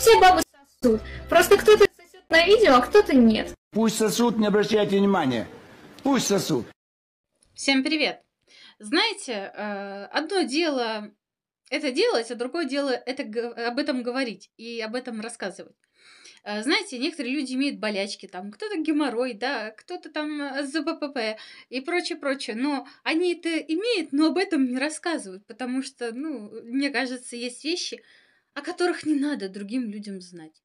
Все бабы сосут. Просто кто-то сосет на видео, а кто-то нет. Пусть сосут, не обращайте внимания. Пусть сосут. Всем привет. Знаете, э, одно дело это делать, а другое дело это, об этом говорить и об этом рассказывать. Э, знаете, некоторые люди имеют болячки, там кто-то геморрой, да, кто-то там ЗППП и прочее, прочее. Но они это имеют, но об этом не рассказывают, потому что, ну, мне кажется, есть вещи, о которых не надо другим людям знать.